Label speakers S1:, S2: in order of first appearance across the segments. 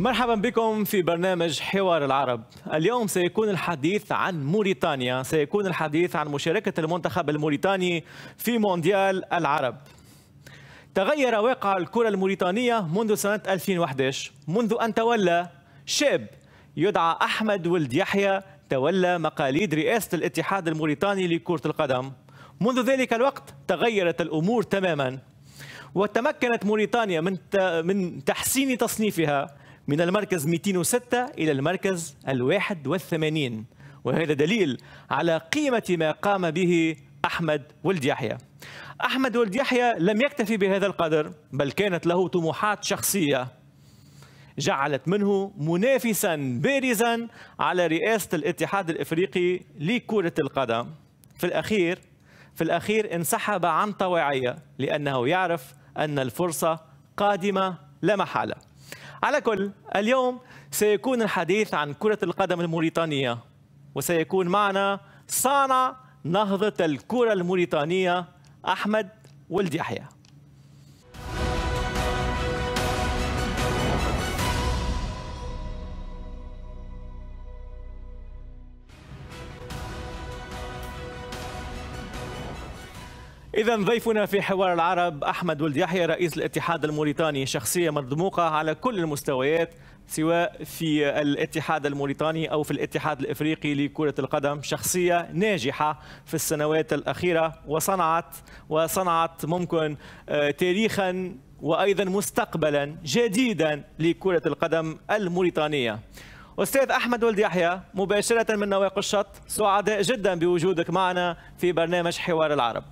S1: مرحبا بكم في برنامج حوار العرب اليوم سيكون الحديث عن موريتانيا سيكون الحديث عن مشاركة المنتخب الموريتاني في مونديال العرب تغير واقع الكرة الموريتانية منذ سنة 2011 منذ أن تولى شاب يدعى أحمد ولد يحيى تولى مقاليد رئاسة الاتحاد الموريتاني لكرة القدم منذ ذلك الوقت تغيرت الأمور تماما وتمكنت موريتانيا من من تحسين تصنيفها من المركز 206 إلى المركز الواحد والثمانين وهذا دليل على قيمة ما قام به أحمد ولد يحيى أحمد ولد يحيى لم يكتفي بهذا القدر بل كانت له طموحات شخصية جعلت منه منافسا بارزا على رئاسة الاتحاد الإفريقي لكرة القدم في الأخير في الأخير انسحب عن طواعية لأنه يعرف أن الفرصة قادمة لا محالة على كل اليوم سيكون الحديث عن كرة القدم الموريتانية وسيكون معنا صانع نهضة الكرة الموريتانية أحمد ولد يحيى إذا ضيفنا في حوار العرب أحمد ولد يحيى رئيس الاتحاد الموريتاني شخصية مرموقة على كل المستويات سواء في الاتحاد الموريتاني أو في الاتحاد الإفريقي لكرة القدم شخصية ناجحة في السنوات الأخيرة وصنعت وصنعت ممكن آه، تاريخا وأيضا مستقبلا جديدا لكرة القدم الموريتانية أستاذ أحمد ولد يحيى مباشرة من نواقش الشط سعداء جدا بوجودك معنا في برنامج حوار العرب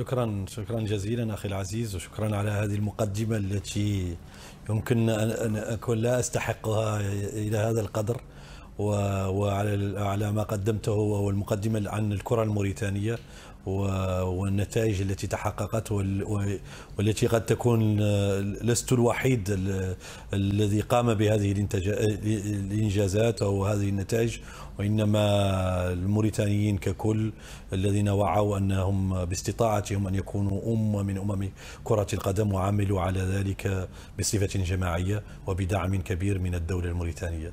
S2: شكرا شكرا جزيلا اخي العزيز وشكرا على هذه المقدمه التي يمكن ان اكون لا استحقها الى هذا القدر وعلى على ما قدمته والمقدمه عن الكره الموريتانيه والنتائج التي تحققت والتي قد تكون لست الوحيد الذي قام بهذه الانجازات او هذه النتائج وانما الموريتانيين ككل الذين وعوا انهم باستطاعتهم ان يكونوا امه من امم كره القدم وعملوا على ذلك بصفه جماعيه وبدعم كبير من الدوله الموريتانيه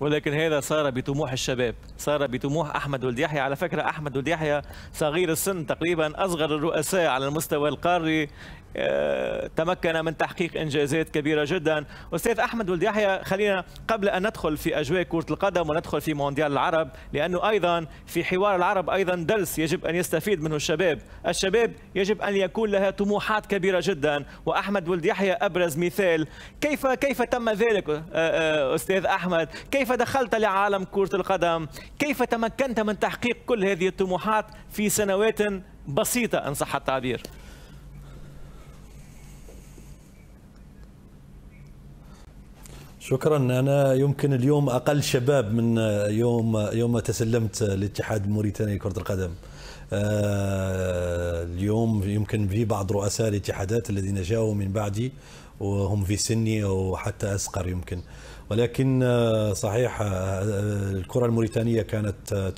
S1: ولكن هذا صار بطموح الشباب صار بطموح أحمد ولد يحيى على فكرة أحمد ولد يحيى صغير السن تقريبا أصغر الرؤساء على المستوى القاري آه، تمكن من تحقيق انجازات كبيره جدا استاذ احمد ولد يحيى خلينا قبل ان ندخل في اجواء كره القدم وندخل في مونديال العرب لانه ايضا في حوار العرب ايضا درس يجب ان يستفيد منه الشباب الشباب يجب ان يكون لها طموحات كبيره جدا واحمد ولد يحيى ابرز مثال كيف كيف تم ذلك آه، آه، استاذ احمد كيف دخلت لعالم كره القدم كيف تمكنت من تحقيق كل هذه الطموحات في سنوات بسيطه ان صح التعبير
S2: شكرا انا يمكن اليوم اقل شباب من يوم يوم تسلمت لاتحاد الموريتاني لكره القدم آه، اليوم يمكن في بعض رؤساء الاتحادات الذين جاءوا من بعدي وهم في سني او حتى اسقر يمكن ولكن آه، صحيح آه، الكره الموريتانيه كانت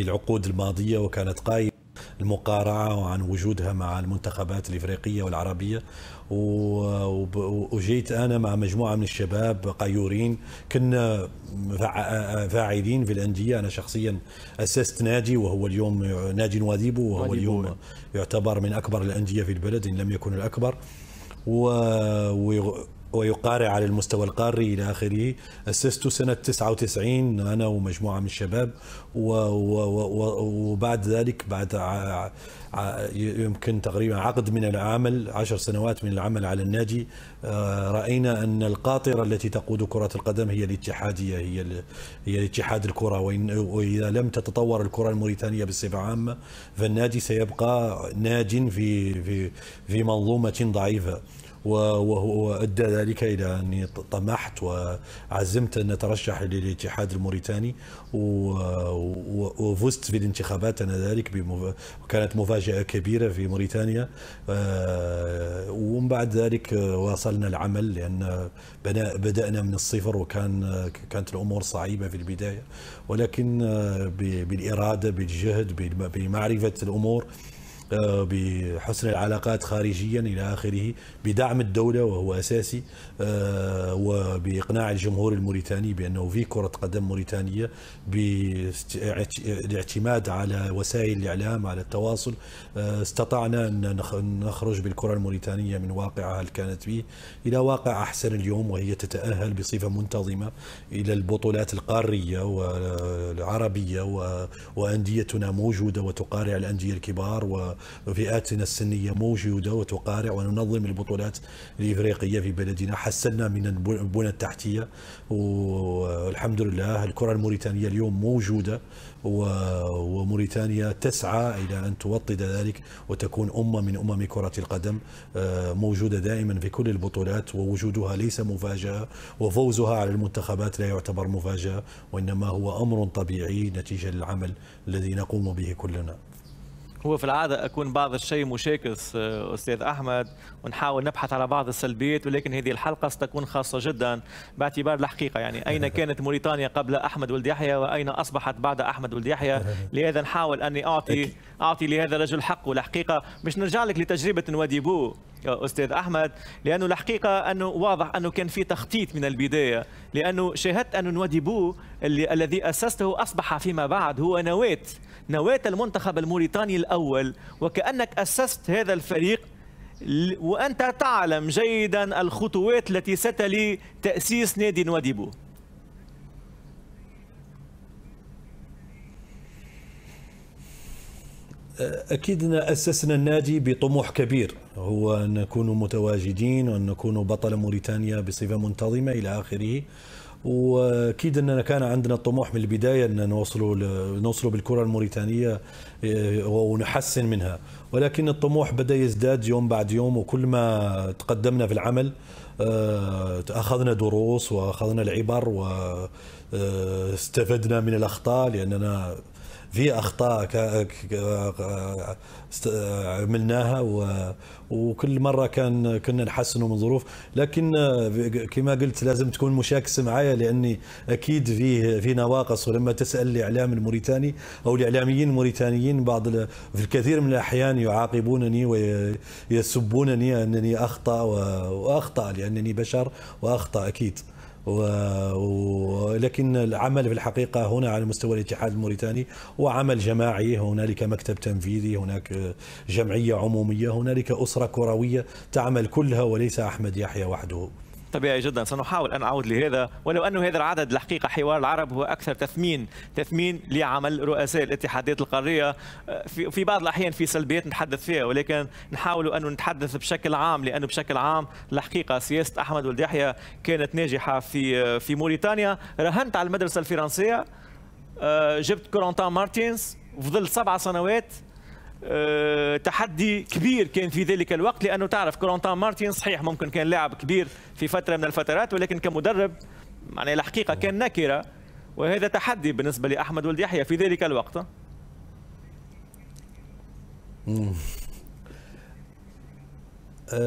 S2: العقود الماضيه وكانت قائمه المقارعة وعن وجودها مع المنتخبات الإفريقية والعربية وجيت أنا مع مجموعة من الشباب قيورين كنا فاعلين في الأندية أنا شخصيا أسست نادي وهو اليوم نادي نواديبو وهو اليوم يعتبر من أكبر الأندية في البلد إن لم يكن الأكبر و... ويقارع على المستوى القاري إلى آخره أسسته سنة 99 أنا ومجموعة من الشباب وبعد ذلك بعد يمكن تقريبا عقد من العمل عشر سنوات من العمل على النادي آه، رأينا أن القاطرة التي تقود كرة القدم هي الاتحادية هي هي الاتحاد الكرة وإذا لم تتطور الكرة الموريتانية بصفة عامة فالنادي سيبقى ناج في في في منظومة ضعيفة وهو أدى ذلك إلى أني طمحت وعزمت أن أترشح للاتحاد الموريتاني وفزت في الانتخابات ذلك وكانت مفاجأة كبيرة في موريتانيا آه، ومن بعد ذلك واصلنا العمل لأن بدأنا من الصفر وكان كانت الأمور صعيبة في البداية ولكن آه، بالإرادة بالجهد بمعرفة الأمور آه، بحسن العلاقات خارجيا الى اخره بدعم الدوله وهو اساسي آه، وباقناع الجمهور الموريتاني بانه في كره قدم موريتانيه بالاعتماد على وسائل الاعلام على التواصل آه، استطعنا ان نخرج بالكره الموريتانيه من واقعها اللي كانت فيه الى واقع احسن اليوم وهي تتاهل بصفه منتظمه الى البطولات القاريه والعربيه وانديتنا موجوده وتقارع الانديه الكبار و فئاتنا السنيه موجوده وتقارع وننظم البطولات الافريقيه في بلدنا حسنا من البنى التحتيه والحمد لله الكره الموريتانيه اليوم موجوده وموريتانيا تسعى الى ان توطد ذلك وتكون امه من امم كره القدم آه، موجوده دائما في كل البطولات ووجودها ليس مفاجاه وفوزها على المنتخبات لا يعتبر مفاجاه وانما هو امر طبيعي نتيجه للعمل الذي نقوم به كلنا
S1: هو في العادة أكون بعض الشيء مشاكس آه، أستاذ أحمد ونحاول نبحث على بعض السلبيات ولكن هذه الحلقة ستكون خاصة جدا باعتبار الحقيقة يعني أين كانت موريتانيا قبل أحمد ولد يحيى وأين أصبحت بعد أحمد ولد يحيى لهذا نحاول أني أعطي أعطي لهذا الرجل حقه الحقيقة باش نرجع لك لتجربة وادي بو استاذ احمد لانه الحقيقه انه واضح انه كان في تخطيط من البدايه لانه شاهدت انه نواديبو الذي اسسته اصبح فيما بعد هو نواه نواه المنتخب الموريتاني الاول وكانك اسست هذا الفريق وانت تعلم جيدا الخطوات التي
S2: ستلي
S1: تاسيس نادي نواديبو
S2: أكيد أسسنا النادي بطموح كبير هو أن نكون متواجدين وأن نكون بطل موريتانيا بصفة منتظمة إلى آخره واكيد اننا كان عندنا الطموح من البدايه ان نوصلوا نوصلوا بالكره الموريتانيه آه، ونحسن منها ولكن الطموح بدا يزداد يوم بعد يوم وكل ما تقدمنا في العمل آه، اخذنا دروس واخذنا العبر واستفدنا آه، من الاخطاء لاننا في اخطاء عملناها وكل مره كان كنا نحسنوا من ظروف لكن آه، كما قلت لازم تكون مشاكس معايا لاني اكيد في في نواقص ولما تسال الاعلام الموريتاني او الاعلاميين الموريتانيين بعض في الكثير من الاحيان يعاقبونني ويسبونني انني اخطا واخطا لانني بشر واخطا اكيد ولكن العمل في الحقيقة هنا على مستوى الاتحاد الموريتاني وعمل جماعي هنالك مكتب تنفيذي هناك جمعية عمومية هنالك أسرة كروية تعمل كلها وليس أحمد يحيى وحده
S1: طبيعي جدا سنحاول ان اعود لهذا ولو انه هذا العدد الحقيقه حوار العرب هو اكثر تثمين تثمين لعمل رؤساء الاتحادات القاريه في بعض الاحيان في سلبيات نتحدث فيها ولكن نحاول انه نتحدث بشكل عام لانه بشكل عام الحقيقه سياسه احمد ولد يحيى كانت ناجحه في في موريتانيا رهنت على المدرسه الفرنسيه آه، جبت كورنتان مارتينز وفضلت سبع سنوات آه، تحدي كبير كان في ذلك الوقت لانه تعرف كلونتان مارتين صحيح ممكن كان لاعب كبير في فتره من الفترات ولكن كمدرب يعني الحقيقه كان نكره وهذا تحدي بالنسبه لاحمد ولد يحيى في ذلك الوقت آه،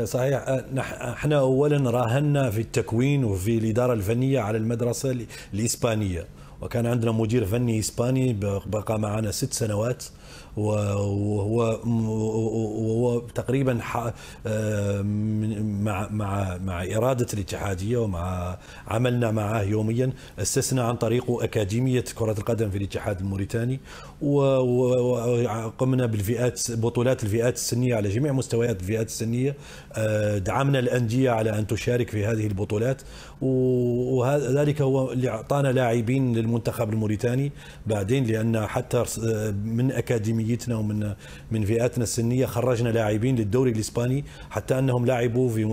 S2: صحيح آه، احنا اولا راهنا في التكوين وفي الاداره الفنيه على المدرسه الاسبانيه وكان عندنا مدير فني اسباني بقى معنا ست سنوات وهو وهو تقريبا آه، مع مع مع اراده الاتحاديه ومع عملنا معه يوميا اسسنا عن طريقه اكاديميه كره القدم في الاتحاد الموريتاني وقمنا بالفئات بطولات الفئات السنيه على جميع مستويات الفئات السنيه آه، دعمنا الانديه على ان تشارك في هذه البطولات وذلك هو اللي اعطانا لاعبين المنتخب الموريتاني بعدين لان حتى من اكاديميتنا ومن من فئاتنا السنيه خرجنا لاعبين للدوري الاسباني حتى انهم لعبوا في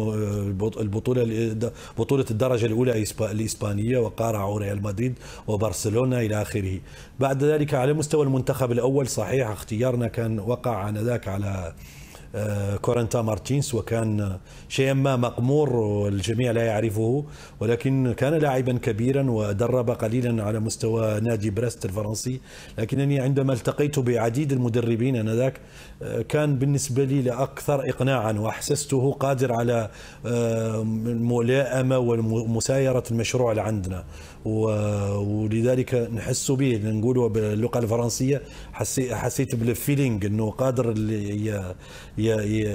S2: البطوله بطوله الدرجه الاولى الاسبانيه وقارعوا ريال مدريد وبرشلونه الى اخره بعد ذلك على مستوى المنتخب الاول صحيح اختيارنا كان وقع انذاك على آه، كورنتا مارتينس وكان شيئا ما مقمور الجميع لا يعرفه ولكن كان لاعبا كبيرا ودرب قليلا على مستوى نادي بريست الفرنسي لكنني عندما التقيت بعديد المدربين انذاك آه، كان بالنسبه لي لاكثر اقناعا واحسسته قادر على آه، الملائمه ومسايره المشروع اللي عندنا ولذلك نحس به نقوله باللغه الفرنسيه حسيت حسيت بالفيلينغ انه قادر اللي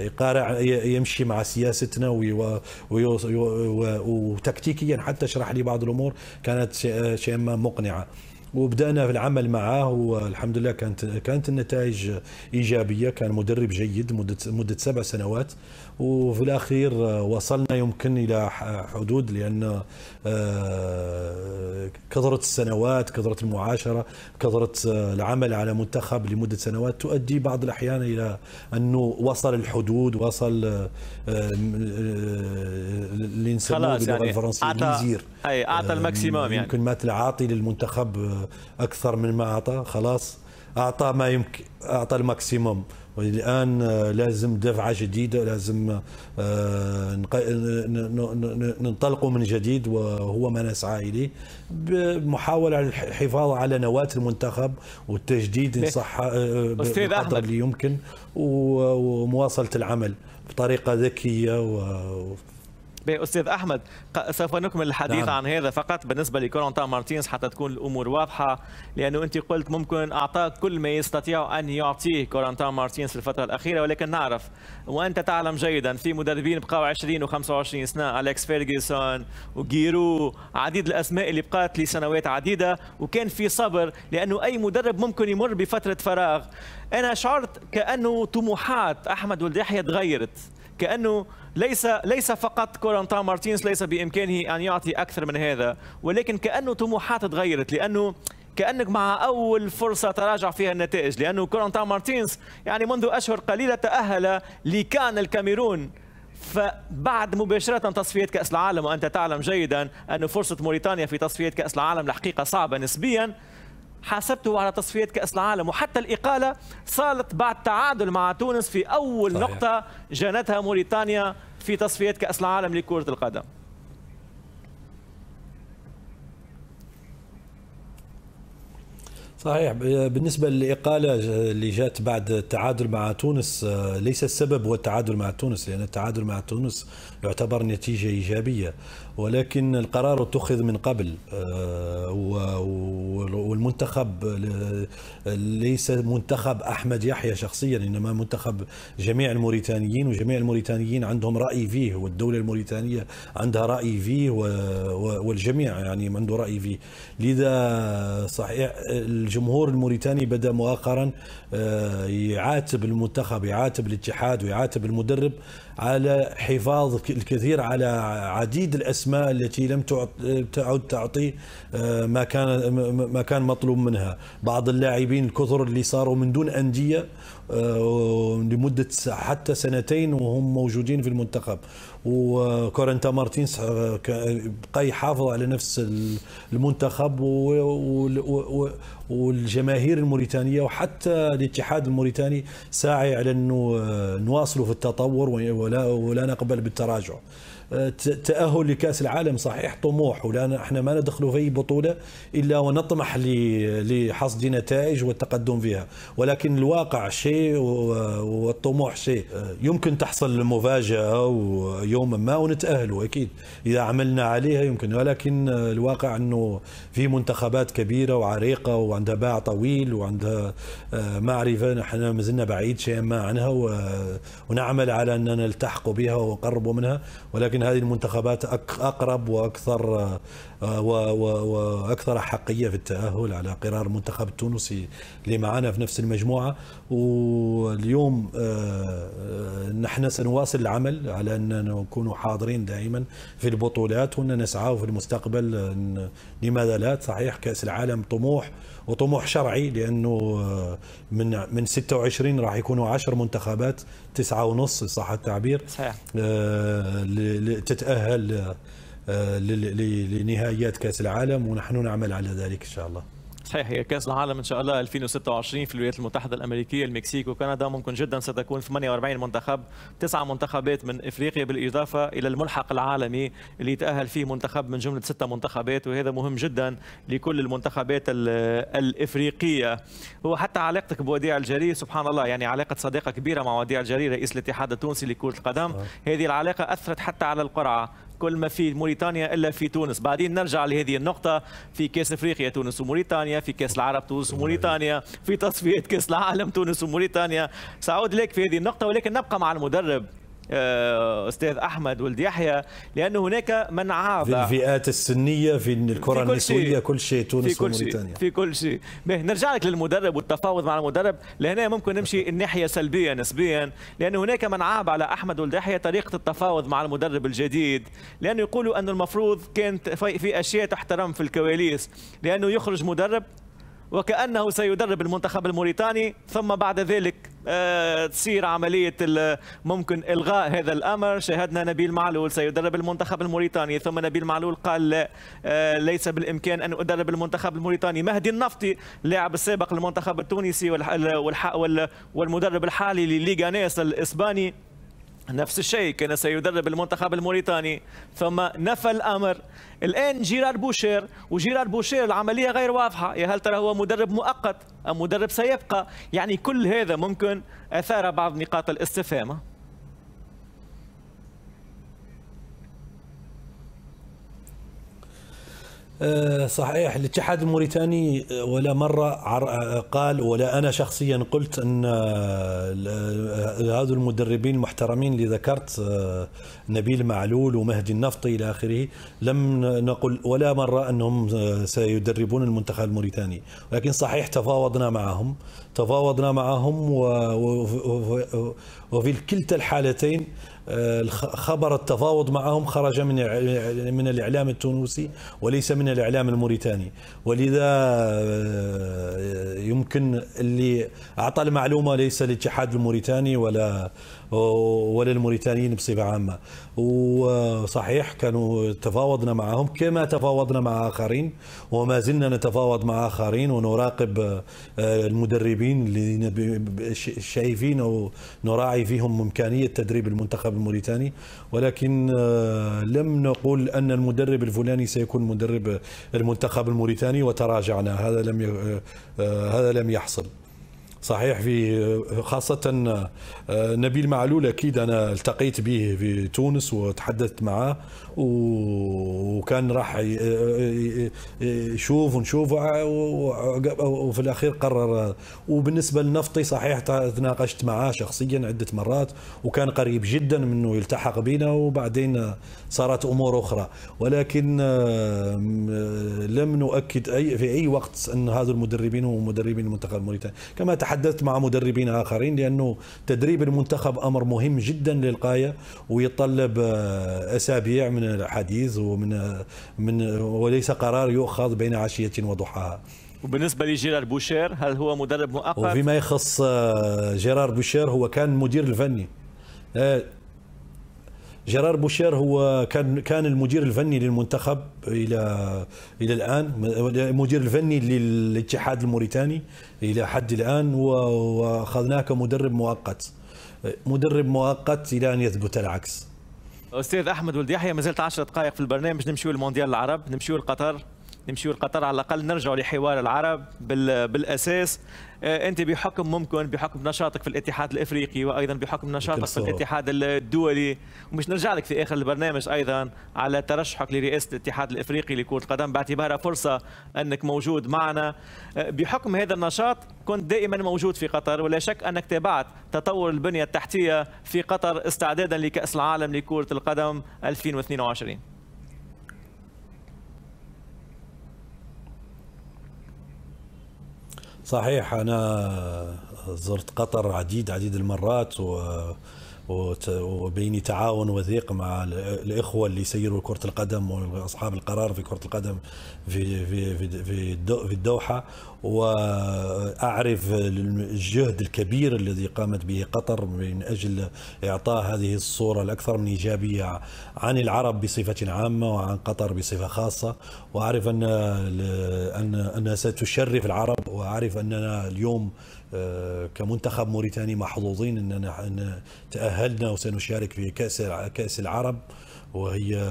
S2: يقارع يمشي مع سياستنا وتكتيكيا حتى شرح لي بعض الامور كانت شيئا ما مقنعه وبدانا في العمل معه والحمد لله كانت كانت النتائج ايجابيه كان مدرب جيد مده مده سبع سنوات وفي الاخير وصلنا يمكن الى حدود لان آه، كثرة السنوات كثرة المعاشرة كثرة آه، العمل على منتخب لمدة سنوات تؤدي بعض الأحيان إلى أنه وصل الحدود وصل آه، آه، اللي نسموه باللغة يعني الفرنسية الميزير أي أعطى الماكسيموم يعني يمكن ما العاطي للمنتخب أكثر من ما أعطى خلاص أعطى ما يمكن أعطى الماكسيموم والان آه، لازم دفعه جديده لازم آه، ننطلقوا من جديد وهو ما نسعى اليه بمحاوله الحفاظ على نواه المنتخب والتجديد ان صح آه، بقدر اللي يمكن ومواصله العمل بطريقه ذكيه و
S1: استاذ احمد سوف نكمل الحديث نعم. عن هذا فقط بالنسبه لكورنتان مارتينز حتى تكون الامور واضحه لانه انت قلت ممكن اعطاك كل ما يستطيع ان يعطيه كورنتان مارتينز في الفتره الاخيره ولكن نعرف وانت تعلم جيدا في مدربين بقاو 20 و25 سنه اليكس فيرجسون وجيرو عديد الاسماء اللي بقات لسنوات عديده وكان في صبر لانه اي مدرب ممكن يمر بفتره فراغ انا شعرت كانه طموحات احمد ولد يحيى تغيرت كانه ليس ليس فقط كورانتان مارتينز ليس بامكانه ان يعطي اكثر من هذا ولكن كانه طموحات تغيرت لانه كانك مع اول فرصه تراجع فيها النتائج لانه كورانتان مارتينز يعني منذ اشهر قليله تاهل لكان الكاميرون فبعد مباشرة تصفيات كأس العالم وأنت تعلم جيدا أن فرصة موريتانيا في تصفيات كأس العالم الحقيقة صعبة نسبيا حاسبته على تصفيات كأس العالم وحتى الإقالة صارت بعد تعادل مع تونس في أول صحيح. نقطة جانتها موريتانيا في تصفيات كأس العالم لكرة القدم
S2: صحيح بالنسبة للإقالة اللي جات بعد التعادل مع تونس آه، ليس السبب هو التعادل مع تونس لأن التعادل مع تونس يعتبر نتيجة إيجابية ولكن القرار اتخذ من قبل آه، والمنتخب ليس منتخب أحمد يحيى شخصيا إنما منتخب جميع الموريتانيين وجميع الموريتانيين عندهم رأي فيه والدولة الموريتانية عندها رأي فيه والجميع يعني عنده رأي فيه لذا صحيح الجمهور الموريتاني بدا مؤخرا آه، يعاتب المنتخب يعاتب الاتحاد ويعاتب المدرب على حفاظ الكثير على عديد الاسماء التي لم تعد تعطي آه، ما كان ما كان مطلوب منها بعض اللاعبين الكثر اللي صاروا من دون انديه آه، لمده حتى سنتين وهم موجودين في المنتخب وكورنتا مارتينز آه، بقى يحافظ على نفس المنتخب والجماهير الموريتانيه وحتى الاتحاد الموريتاني ساعي على انه نواصلوا في التطور ولا ولا نقبل بالتراجع تاهل لكاس العالم صحيح طموح ولا احنا ما ندخلوا في بطوله الا ونطمح لحصد نتائج والتقدم فيها ولكن الواقع شيء والطموح شيء يمكن تحصل مفاجاه يوما ما ونتاهلوا اكيد اذا عملنا عليها يمكن ولكن الواقع انه في منتخبات كبيره وعريقه وعندها باع طويل وعندها آه، معرفه نحن ما زلنا بعيد شيئا ما عنها ونعمل على اننا نلتحق بها ونقرب منها ولكن يمكن هذه المنتخبات اقرب واكثر آه، واكثر احقيه في التاهل على قرار المنتخب التونسي اللي معنا في نفس المجموعه واليوم آه، آه، نحن سنواصل العمل على ان نكون حاضرين دائما في البطولات وان نسعى في المستقبل لماذا لا صحيح كاس العالم طموح وطموح شرعي لانه من من 26 راح يكونوا 10 منتخبات تسعة ونص صح التعبير صحيح آه، تتأهل آه، لنهائيات كأس العالم ونحن نعمل على ذلك إن شاء الله
S1: صحيح هي كاس العالم ان شاء الله 2026 في الولايات المتحده الامريكيه المكسيك وكندا ممكن جدا ستكون 48 منتخب تسعه منتخبات من افريقيا بالاضافه الى الملحق العالمي اللي يتاهل فيه منتخب من جمله سته منتخبات وهذا مهم جدا لكل المنتخبات الافريقيه وحتى علاقتك بوديع الجري سبحان الله يعني علاقه صداقه كبيره مع وديع الجري رئيس الاتحاد التونسي لكره القدم هذه العلاقه اثرت حتى على القرعه كل ما في موريتانيا الا في تونس بعدين نرجع لهذه النقطه في كاس افريقيا تونس وموريتانيا في كاس العرب تونس وموريتانيا في تصفيات كاس العالم تونس وموريتانيا سأعود لك في هذه النقطه ولكن نبقى مع المدرب آه، استاذ احمد ولد يحيى لان هناك من عاب في
S2: الفئات السنيه في الكره في النسويه كل شيء تونس وموريتانيا
S1: في كل شيء نرجع لك للمدرب والتفاوض مع المدرب لهنا ممكن نمشي الناحيه سلبيه نسبيا لان هناك من عاب على احمد ولد يحيى طريقه التفاوض مع المدرب الجديد لانه يقولوا ان المفروض كانت في اشياء تحترم في الكواليس لانه يخرج مدرب وكأنه سيدرب المنتخب الموريتاني ثم بعد ذلك آه، تصير عملية ممكن إلغاء هذا الأمر شاهدنا نبيل معلول سيدرب المنتخب الموريتاني ثم نبيل معلول قال لا آه، ليس بالإمكان أن أدرب المنتخب الموريتاني مهدي النفطي لاعب السابق للمنتخب التونسي والمدرب الحالي لليغا ناس الإسباني نفس الشيء كان سيدرب المنتخب الموريتاني ثم نفى الامر الان جيرار بوشير وجيرار بوشير العمليه غير واضحه يا هل ترى هو مدرب مؤقت ام مدرب سيبقى يعني كل هذا ممكن اثار بعض نقاط الاستفهام
S2: آه، صحيح الاتحاد الموريتاني آه، ولا مرة آه، قال ولا أنا شخصيا قلت أن هذو المدربين المحترمين اللي ذكرت نبيل معلول ومهدي النفطي إلى آخره لم نقل ولا مرة أنهم سيدربون المنتخب الموريتاني ولكن صحيح تفاوضنا معهم تفاوضنا معهم وفي كلتا الحالتين آه، خبر التفاوض معهم خرج من من الاعلام التونسي وليس من الاعلام الموريتاني ولذا آه، يمكن اللي اعطى المعلومه ليس الاتحاد الموريتاني ولا ولا الموريتانيين بصفه عامه وصحيح كانوا تفاوضنا معهم كما تفاوضنا مع اخرين وما زلنا نتفاوض مع اخرين ونراقب آه، المدربين اللي شايفين او نراعي فيهم امكانيه تدريب المنتخب الموريتاني ولكن آه، لم نقول ان المدرب الفلاني سيكون مدرب المنتخب الموريتاني وتراجعنا هذا لم آه، هذا لم يحصل صحيح في خاصة آه، نبيل معلول أكيد أنا التقيت به في تونس وتحدثت معه وكان راح آه، آه، يشوف ونشوف وفي الأخير قرر وبالنسبة للنفطي صحيح تناقشت معاه شخصيا عدة مرات وكان قريب جدا منه يلتحق بنا وبعدين صارت أمور أخرى ولكن لم نؤكد أي في أي وقت أن هذا المدربين هم مدربين المنتخب الموريتاني كما تحدث تحدثت مع مدربين اخرين لانه تدريب المنتخب امر مهم جدا للغايه ويتطلب آه، اسابيع من الحديث ومن آه، من وليس قرار يؤخذ بين عشيه وضحاها.
S1: وبالنسبه لجيرار بوشير هل هو مدرب مؤقت؟ وفيما
S2: يخص آه، جيرار بوشير هو كان مدير الفني جرار بوشير هو كان كان المدير الفني للمنتخب الى الى الان المدير الفني للاتحاد الموريتاني الى حد الان واخذناه كمدرب مؤقت مدرب مؤقت الى ان يثبت العكس
S1: استاذ احمد ولد يحيى ما زلت 10 دقائق في البرنامج نمشيو للمونديال العرب نمشيو لقطر نمشيو لقطر على الاقل نرجعوا لحوار العرب بالاساس آه، انت بحكم ممكن بحكم نشاطك في الاتحاد الافريقي وايضا بحكم نشاطك في الاتحاد الدولي ومش نرجع لك في اخر البرنامج ايضا على ترشحك لرئاسه الاتحاد الافريقي لكره القدم باعتبارها فرصه انك موجود معنا آه، بحكم هذا النشاط كنت دائما موجود في قطر ولا شك انك تابعت تطور البنيه التحتيه في قطر استعدادا لكاس العالم لكره القدم 2022
S2: صحيح أنا زرت قطر عديد عديد المرات و وبيني تعاون وثيق مع الاخوه اللي يسيروا كره القدم واصحاب القرار في كره القدم في في في في الدوحه واعرف الجهد الكبير الذي قامت به قطر من اجل اعطاء هذه الصوره الاكثر من ايجابيه عن العرب بصفه عامه وعن قطر بصفه خاصه واعرف ان ان انها ستشرف العرب واعرف اننا اليوم آه، كمنتخب موريتاني محظوظين اننا تاهلنا وسنشارك في كاس كاس العرب وهي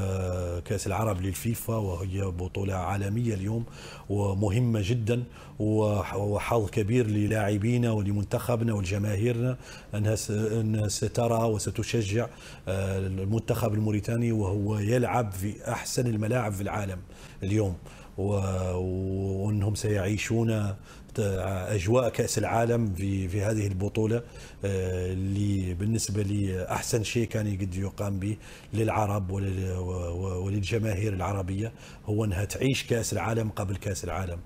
S2: كاس العرب للفيفا وهي بطولة عالمية اليوم ومهمة جدا وحظ كبير للاعبينا ولمنتخبنا ولجماهيرنا أنها سترى وستشجع آه، المنتخب الموريتاني وهو يلعب في أحسن الملاعب في العالم اليوم وأنهم سيعيشون اجواء كاس العالم في في هذه البطوله آه، اللي بالنسبه لي احسن شيء كان يقد يقام به للعرب وللجماهير العربيه هو انها تعيش كاس العالم قبل كاس العالم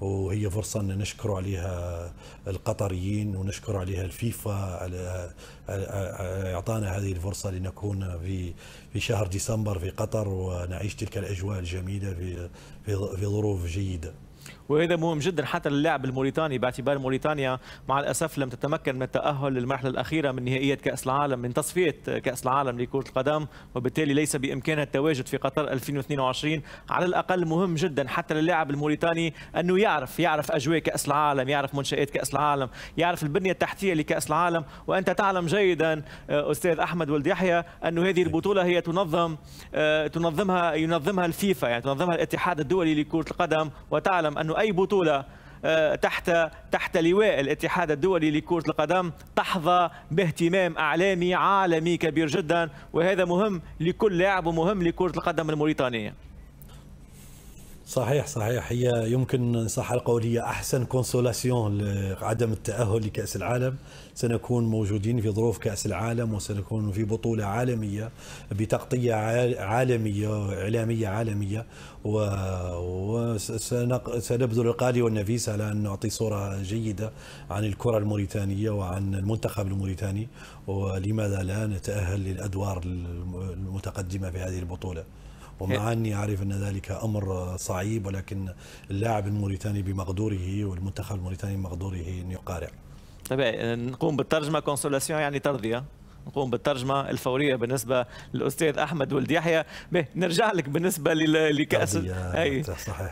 S2: وهي فرصة أن نشكر عليها القطريين ونشكر عليها الفيفا على إعطانا هذه الفرصة لنكون في في شهر ديسمبر في قطر ونعيش تلك الأجواء الجميلة في في ظروف جيدة.
S1: وهذا مهم جدا حتى للاعب الموريتاني باعتبار موريتانيا مع الاسف لم تتمكن من التاهل للمرحله الاخيره من نهائيات كاس العالم من تصفيه كاس العالم لكره القدم وبالتالي ليس بامكانها التواجد في قطر 2022 على الاقل مهم جدا حتى للاعب الموريتاني انه يعرف يعرف اجواء كاس العالم يعرف منشات كاس العالم يعرف البنيه التحتيه لكاس العالم وانت تعلم جيدا آه، استاذ احمد ولد يحيى انه هذه البطوله هي تنظم آه، تنظمها ينظمها الفيفا يعني تنظمها الاتحاد الدولي لكره القدم وتعلم انه انه اي بطوله آه، تحت تحت لواء الاتحاد الدولي لكرة القدم تحظى باهتمام اعلامي عالمي كبير جدا وهذا مهم لكل لاعب ومهم لكرة القدم الموريتانية
S2: صحيح صحيح هي يمكن ان صح القول هي احسن كونسولاسيون لعدم التاهل لكاس العالم سنكون موجودين في ظروف كاس العالم وسنكون في بطوله عالميه بتغطيه عالميه اعلاميه عالميه وسنبذل القالي والنفيس على ان نعطي صوره جيده عن الكره الموريتانيه وعن المنتخب الموريتاني ولماذا لا نتاهل للادوار المتقدمه في هذه البطوله ومع إيه. اني اعرف ان ذلك امر صعيب ولكن اللاعب الموريتاني بمقدوره والمنتخب الموريتاني بمقدوره ان يقارع
S1: طبيعي نقوم بالترجمه كونسولاسيون يعني ترضيه نقوم بالترجمه الفوريه بالنسبه للاستاذ احمد ولد يحيى نرجع لك بالنسبه لكاس اي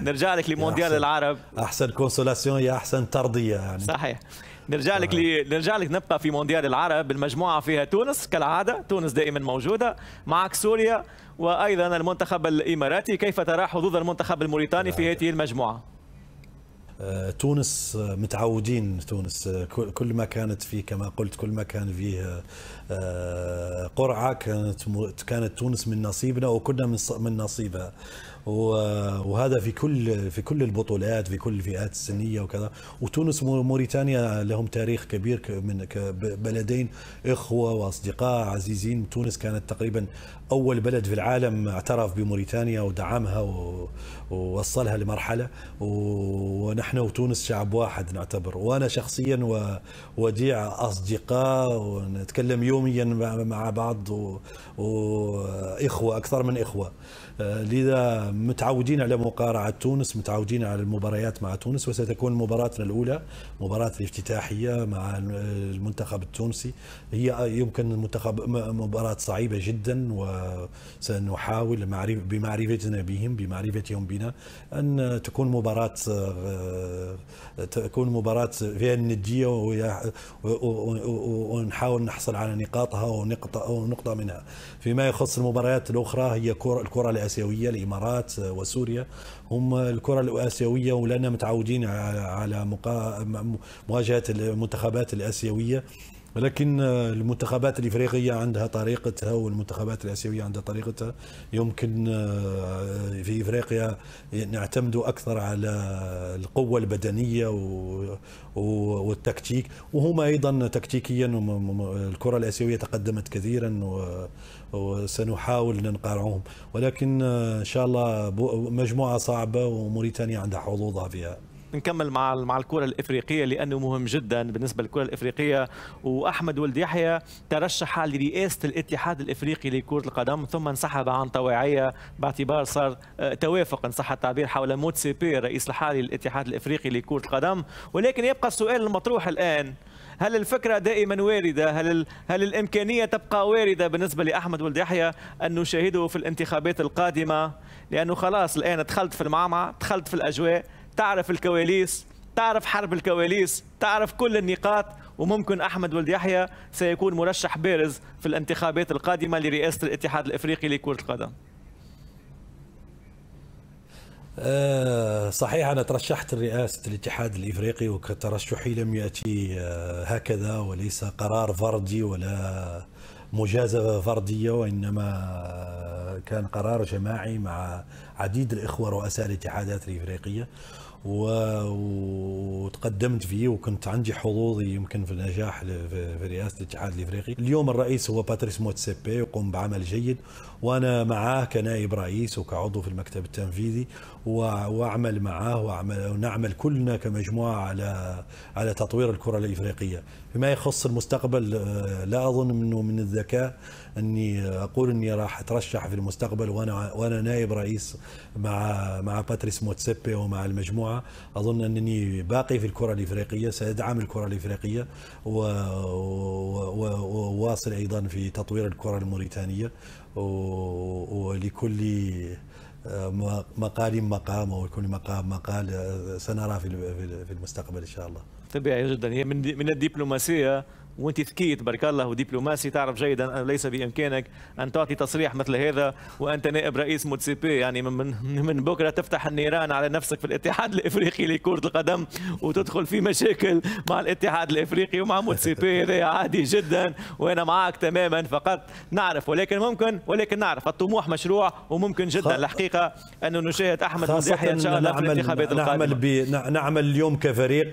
S1: نرجع لك لمونديال العرب
S2: احسن كونسولاسيون يا احسن ترضيه يعني
S1: صحيح نرجع لك لي... نرجع لك نبقى في مونديال العرب المجموعه فيها تونس كالعاده تونس دائما موجوده معك سوريا وايضا المنتخب الاماراتي كيف ترى حظوظ المنتخب الموريتاني في نعم. هذه المجموعه
S2: آه، تونس آه، متعودين تونس آه، كل ما كانت فيه كما قلت كل ما كان فيه قرعه كانت كانت تونس من نصيبنا وكنا من نصيبها وهذا في كل في كل البطولات في كل الفئات السنيه وكذا وتونس وموريتانيا لهم تاريخ كبير من بلدين اخوه واصدقاء عزيزين تونس كانت تقريبا اول بلد في العالم اعترف بموريتانيا ودعمها ووصلها لمرحله ونحن وتونس شعب واحد نعتبر وانا شخصيا ووديع اصدقاء ونتكلم يوميا مع بعض واخوه اكثر من اخوه آه، لذا متعودين على مقارعة تونس متعودين على المباريات مع تونس وستكون مباراتنا الأولى مباراة الافتتاحية مع المنتخب التونسي هي يمكن المنتخب مباراة صعيبة جدا وسنحاول بمعرفتنا بهم بمعرفتهم بنا أن تكون مباراة آه، تكون مباراة فيها الندية ونحاول نحصل على نقاطها ونقطة منها فيما يخص المباريات الأخرى هي الكرة الكرة الاسيويه الامارات وسوريا هم الكره الاسيويه ولنا متعودين على مواجهه المنتخبات الاسيويه ولكن المنتخبات الافريقيه عندها طريقتها والمنتخبات الاسيويه عندها طريقتها يمكن آه، في افريقيا نعتمدوا اكثر على القوه البدنيه والتكتيك وهما ايضا تكتيكيا الكره الاسيويه تقدمت كثيرا وسنحاول ننقرعهم ولكن آه، إن شاء الله مجموعة صعبة وموريتانيا عندها حظوظها فيها
S1: نكمل مع مع الكره الافريقيه لانه مهم جدا بالنسبه للكره الافريقيه واحمد ولد يحيى ترشح لرئاسه الاتحاد الافريقي لكره القدم ثم انسحب عن طواعيه باعتبار صار آه، توافق ان صح التعبير حول موت سيبي الرئيس الحالي للاتحاد الافريقي لكره القدم ولكن يبقى السؤال المطروح الان هل الفكرة دائما واردة هل, ال... هل الإمكانية تبقى واردة بالنسبة لأحمد ولد يحيى أن نشاهده في الانتخابات القادمة لأنه خلاص الآن دخلت في المعمعة دخلت في الأجواء تعرف الكواليس تعرف حرب الكواليس تعرف كل النقاط وممكن احمد ولد يحيى سيكون مرشح بارز في الانتخابات القادمه لرئاسه الاتحاد الافريقي لكره القدم
S2: آه، صحيح أنا ترشحت لرئاسة الاتحاد الإفريقي وترشحي لم يأتي آه، هكذا وليس قرار فردي ولا مجازفة فردية وإنما آه، كان قرار جماعي مع عديد الإخوة رؤساء الاتحادات الإفريقية وتقدمت فيه وكنت عندي حظوظي يمكن في النجاح في رئاسه الاتحاد الافريقي، اليوم الرئيس هو باتريس موتسيبي يقوم بعمل جيد وانا معاه كنائب رئيس وكعضو في المكتب التنفيذي واعمل معه واعمل ونعمل كلنا كمجموعه على على تطوير الكره الافريقيه فيما يخص المستقبل آه، لا اظن انه من الذكاء اني اقول اني راح اترشح في المستقبل وانا وانا نائب رئيس مع مع باتريس موتسيبي ومع المجموعه اظن انني باقي في الكره الافريقيه سادعم الكره الافريقيه وواصل ايضا في تطوير الكره الموريتانيه ولكل مقال مقام او وكل مقام مقال سنرى في المستقبل ان شاء الله.
S1: طبيعي جدا هي من من الدبلوماسيه وانت ذكي تبارك الله ودبلوماسي تعرف جيدا أن ليس بامكانك ان تعطي تصريح مثل هذا وانت نائب رئيس موتسيبي يعني من من بكره تفتح النيران على نفسك في الاتحاد الافريقي لكره القدم وتدخل في مشاكل مع الاتحاد الافريقي ومع موتسيبي هذا عادي جدا وانا معك تماما فقط نعرف ولكن ممكن ولكن نعرف الطموح مشروع وممكن جدا الحقيقه انه
S2: نشاهد احمد مزيحي ان شاء الله في الانتخابات القادمه نعمل, نعمل اليوم كفريق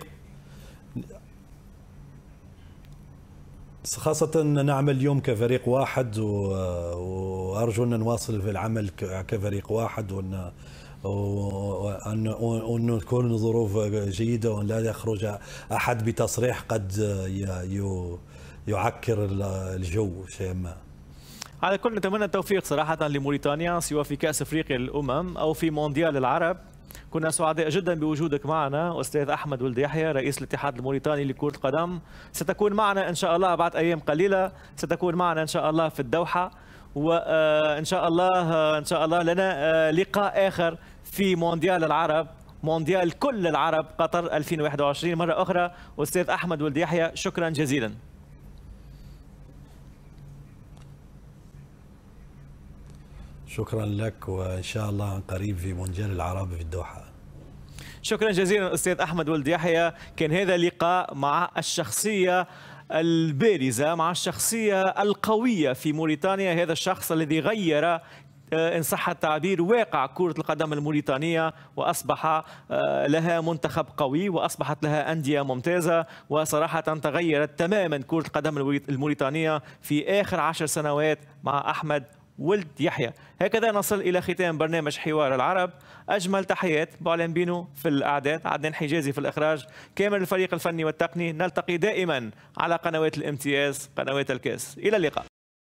S2: خاصة نعمل اليوم كفريق واحد وأرجو أن نواصل في العمل كفريق واحد وأن وأن تكون الظروف جيدة وأن لا يخرج أحد بتصريح قد يعكر الجو شيئا ما
S1: على كل نتمنى التوفيق صراحة لموريتانيا سواء في كأس أفريقيا للأمم أو في مونديال العرب كنا سعداء جدا بوجودك معنا أستاذ أحمد ولد يحيى رئيس الاتحاد الموريتاني لكرة القدم ستكون معنا إن شاء الله بعد أيام قليلة ستكون معنا إن شاء الله في الدوحة وإن آه، شاء الله آه، إن شاء الله لنا آه، لقاء آخر في مونديال العرب مونديال كل العرب قطر 2021 مرة أخرى أستاذ أحمد ولد يحيى شكرا جزيلا
S2: شكرا لك وان شاء الله عن قريب في مونديال العرب في الدوحه
S1: شكرا جزيلا استاذ احمد ولد يحيى كان هذا لقاء مع الشخصيه البارزه مع الشخصيه القويه في موريتانيا هذا الشخص الذي غير آه، إن صح التعبير واقع كرة القدم الموريتانية وأصبح آه، لها منتخب قوي وأصبحت لها أندية ممتازة وصراحة تغيرت تماما كرة القدم الموريتانية في آخر عشر سنوات مع أحمد ولد يحيى هكذا نصل إلى ختام برنامج حوار العرب أجمل تحيات بعلن بينو في الأعداد عدنان حجازي في الإخراج كامل الفريق الفني والتقني نلتقي دائما على قنوات الامتياز قنوات الكاس إلى اللقاء